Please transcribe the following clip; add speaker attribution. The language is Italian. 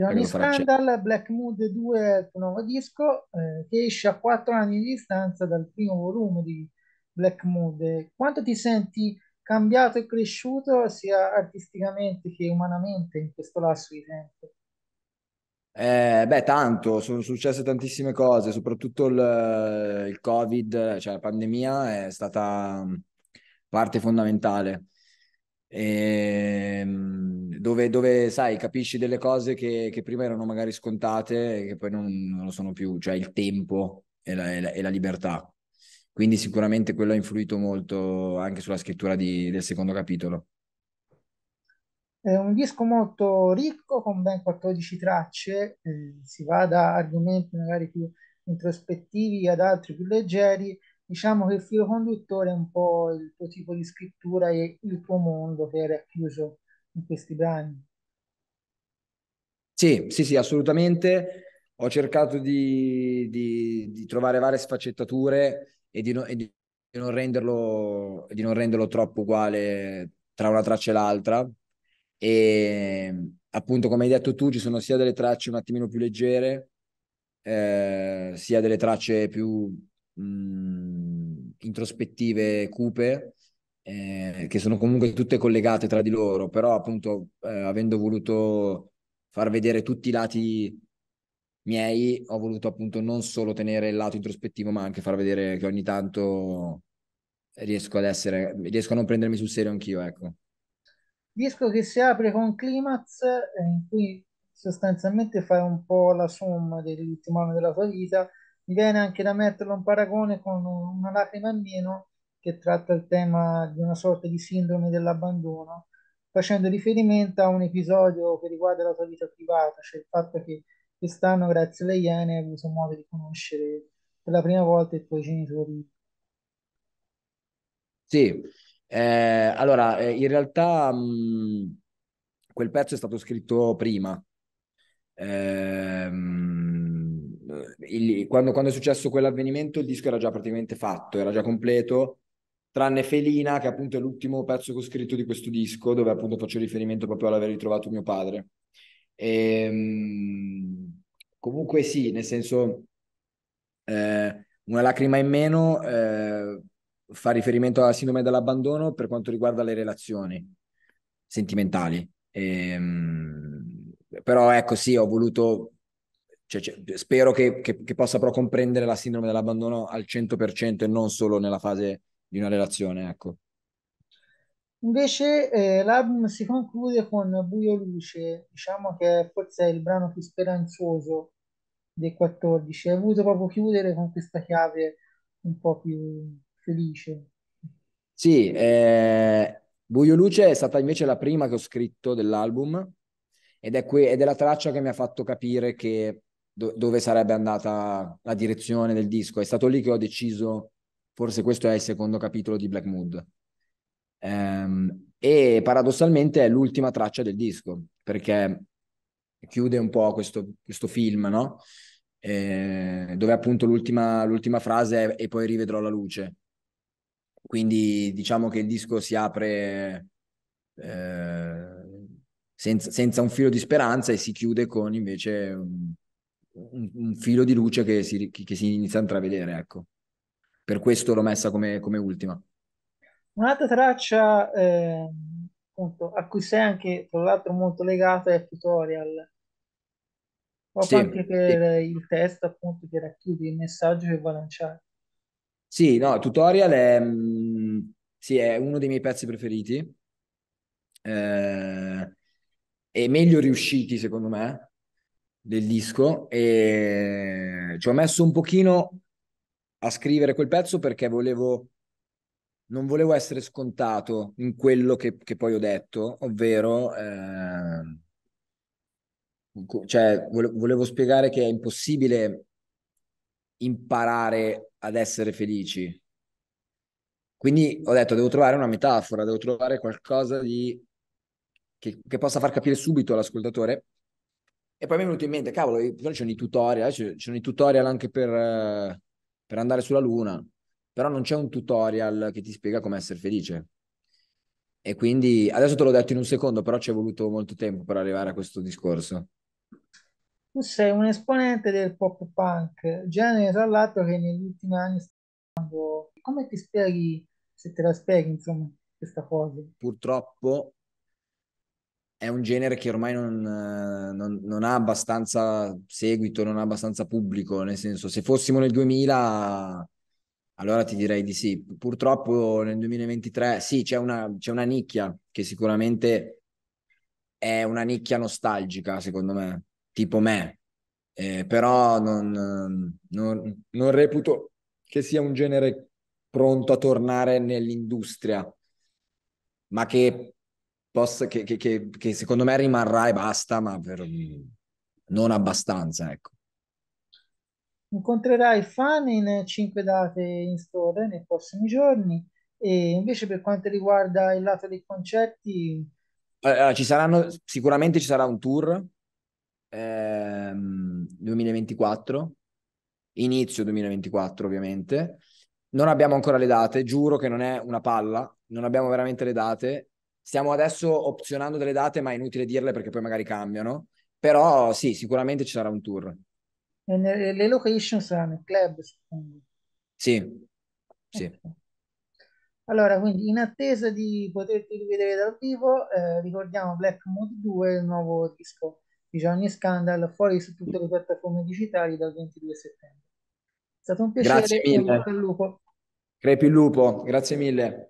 Speaker 1: Giovanni Scandal, Black Mood 2 tuo nuovo disco eh, che esce a quattro anni di distanza dal primo volume di Black Mood. Quanto ti senti cambiato e cresciuto sia artisticamente che umanamente in questo lasso di tempo?
Speaker 2: Eh, beh, tanto, sono successe tantissime cose, soprattutto il, il Covid, cioè la pandemia è stata mm, parte fondamentale Ehm, dove, dove, sai, capisci delle cose che, che, prima erano magari scontate e che poi non, non lo sono più, cioè il tempo e la, e la, e la libertà. Quindi sicuramente quello ha influito molto anche sulla scrittura di, del secondo capitolo.
Speaker 1: È un disco molto ricco con ben 14 tracce, eh, si va da argomenti magari più introspettivi ad altri più leggeri, diciamo che il filo conduttore è un po' il tuo tipo di scrittura e il tuo mondo che è racchiuso in questi brani.
Speaker 2: Sì, sì, sì, assolutamente. Ho cercato di, di, di trovare varie sfaccettature e di, no, e di, non renderlo, di non renderlo troppo uguale tra una traccia e l'altra. E appunto, come hai detto tu, ci sono sia delle tracce un attimino più leggere, eh, sia delle tracce più mh, mm, introspettive cupe, eh, che sono comunque tutte collegate tra di loro, però appunto eh, avendo voluto far vedere tutti i lati miei, ho voluto appunto non solo tenere il lato introspettivo, ma anche far vedere che ogni tanto riesco ad essere, riesco a non prendermi sul serio anch'io, ecco.
Speaker 1: Disco che si apre con Climax, eh, in cui sostanzialmente fai un po' la somma dell'ultimo anno della tua vita mi viene anche da metterlo in paragone con Una lacrima in meno che tratta il tema di una sorta di sindrome dell'abbandono, facendo riferimento a un episodio che riguarda la tua vita privata, cioè il fatto che quest'anno, grazie alle Iene, hai avuto modo di conoscere per la prima volta i tuoi genitori.
Speaker 2: Sì, eh, allora eh, in realtà mh, mm, quel pezzo è stato scritto prima. Eh, il, quando, quando, è successo quell'avvenimento il disco era già praticamente fatto, era già completo, tranne Felina, che appunto è l'ultimo pezzo che ho scritto di questo disco, dove appunto faccio riferimento proprio all'aver ritrovato mio padre. E, ehm, comunque sì, nel senso, eh, una lacrima in meno eh, fa riferimento alla sindrome dell'abbandono per quanto riguarda le relazioni sentimentali. E, ehm, però ecco sì, ho voluto cioè, cioè, spero che, che, che, possa però comprendere la sindrome dell'abbandono al 100% e non solo nella fase di una relazione, ecco.
Speaker 1: Invece eh, l'album si conclude con Buio Luce, diciamo che forse è il brano più speranzoso dei 14, hai voluto proprio chiudere con questa chiave un po' più felice.
Speaker 2: Sì, eh, Buio Luce è stata invece la prima che ho scritto dell'album ed è, que- ed è la traccia che mi ha fatto capire che do- dove sarebbe andata la direzione del disco. È stato lì che ho deciso, forse questo è il secondo capitolo di Black Mood. Um, e paradossalmente è l'ultima traccia del disco, perché chiude un po' questo, questo film, no? Eh, dove appunto l'ultima, l'ultima frase è e poi rivedrò la luce. Quindi diciamo che il disco si apre eh, senza, senza, un filo di speranza e si chiude con invece un, un, un filo di luce che si, che si, inizia a intravedere, ecco. Per questo l'ho messa come, come ultima.
Speaker 1: Un'altra traccia eh, appunto, a cui sei anche tra l'altro molto legata è Tutorial, proprio sì, anche per sì. il testo appunto che racchiude il messaggio che va lanciato.
Speaker 2: Sì, no, Tutorial è, mm, sì, è uno dei miei pezzi preferiti. Eh, e meglio riusciti, secondo me, del disco e ci ho messo un pochino a scrivere quel pezzo perché volevo non volevo essere scontato in quello che, che poi ho detto, ovvero eh, cioè, volevo spiegare che è impossibile imparare ad essere felici. Quindi ho detto devo trovare una metafora, devo trovare qualcosa di, che, che possa far capire subito all'ascoltatore e poi mi è venuto in mente, cavolo, ci sono i tutorial, ci sono i tutorial anche per, eh, per andare sulla Luna, però non c'è un tutorial che ti spiega come essere felice. E quindi adesso te l'ho detto in un secondo, però ci è voluto molto tempo per arrivare a questo discorso.
Speaker 1: Tu sei un esponente del pop punk, genere tra l'altro che negli ultimi anni sta Come ti spieghi, se te la spieghi, insomma, questa cosa?
Speaker 2: Purtroppo è un genere che ormai non, eh, non, non, ha abbastanza seguito, non ha abbastanza pubblico, nel senso se fossimo nel 2000 allora ti direi di sì. Purtroppo nel 2023 sì, c'è una, c'è una nicchia che sicuramente è una nicchia nostalgica, secondo me, tipo me, eh, però non, non, non reputo che sia un genere pronto a tornare nell'industria, ma che possa, che, che, che, che, secondo me rimarrà e basta, ma per, non abbastanza, ecco.
Speaker 1: Incontrerai fan in cinque date in store nei prossimi giorni e invece per quanto riguarda il lato dei concerti...
Speaker 2: Eh, allora, ci saranno, sicuramente ci sarà un tour ehm, 2024, inizio 2024 ovviamente. Non abbiamo ancora le date, giuro che non è una palla, non abbiamo veramente le date, stiamo adesso opzionando delle date, ma è inutile dirle perché poi magari cambiano. Però sì, sicuramente ci sarà un tour.
Speaker 1: E le location saranno il club, secondo
Speaker 2: Sì, sì. Okay.
Speaker 1: Allora, quindi in attesa di poterti rivedere dal vivo, eh, ricordiamo Black Mode 2, il nuovo disco di Johnny Scandal, fuori su tutte le piattaforme digitali dal 22 settembre. È stato un piacere. Grazie mille.
Speaker 2: Crepi il lupo, grazie mille.